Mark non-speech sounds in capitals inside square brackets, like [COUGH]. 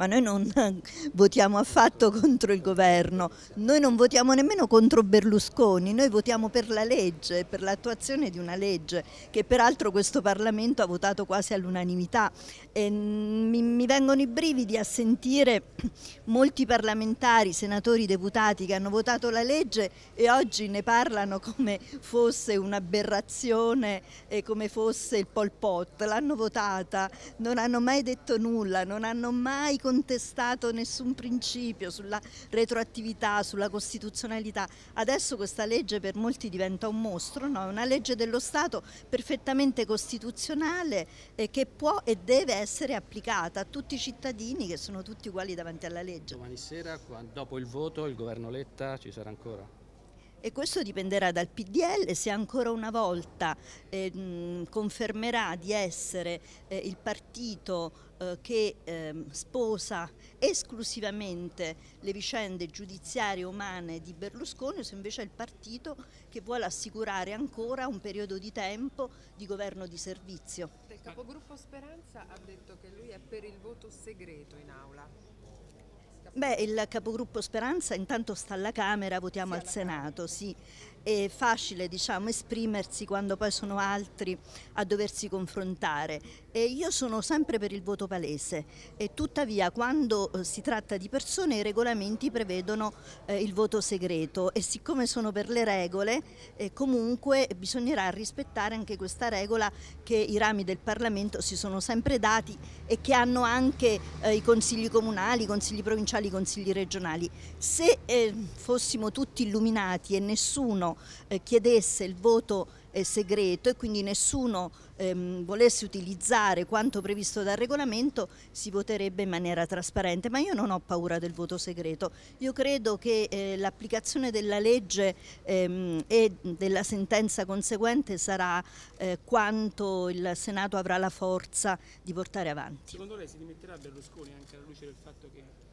ma noi non [LAUGHS] votiamo affatto contro il governo, noi non votiamo nemmeno contro Berlusconi, noi votiamo per la legge, per l'attuazione di una legge che peraltro questo Parlamento ha votato quasi all'unanimità. Mm, mi, mi vengono i brividi a sentire [CLEARS THROAT] molti parlamentari, senatori, deputati che hanno votato la legge e oggi ne parlano come fosse un'aberrazione e come fosse il Pol Pot, l'hanno votata, non hanno mai detto nulla, non hanno mai contestato nessun principio sulla retroattività, sulla costituzionalità. Adesso questa legge per molti diventa un mostro, no? è una legge dello Stato perfettamente costituzionale eh, che può e deve essere applicata a tutti i cittadini che sono tutti uguali davanti alla legge. Domani sera, dopo il voto, il governo Letta ci sarà ancora? E questo dipenderà dal PDL se ancora una volta eh, confermerà di essere eh, il partito eh, che ehm, sposa esclusivamente le vicende giudiziarie umane di Berlusconi o se invece è il partito che vuole assicurare ancora un periodo di tempo di governo di servizio. Il capogruppo Speranza ha detto che lui è per il voto segreto in aula. Beh, il capogruppo Speranza intanto sta alla Camera, votiamo sì, al Senato, Camera. sì è facile diciamo, esprimersi quando poi sono altri a doversi confrontare. E io sono sempre per il voto palese e tuttavia quando eh, si tratta di persone i regolamenti prevedono eh, il voto segreto e siccome sono per le regole eh, comunque bisognerà rispettare anche questa regola che i rami del Parlamento si sono sempre dati e che hanno anche eh, i consigli comunali, i consigli provinciali, i consigli regionali. Se eh, fossimo tutti illuminati e nessuno eh, chiedesse il voto eh, segreto e quindi nessuno ehm, volesse utilizzare quanto previsto dal regolamento si voterebbe in maniera trasparente, ma io non ho paura del voto segreto, io credo che eh, l'applicazione della legge ehm, e della sentenza conseguente sarà eh, quanto il Senato avrà la forza di portare avanti. Secondo lei si dimetterà Berlusconi anche alla luce del fatto che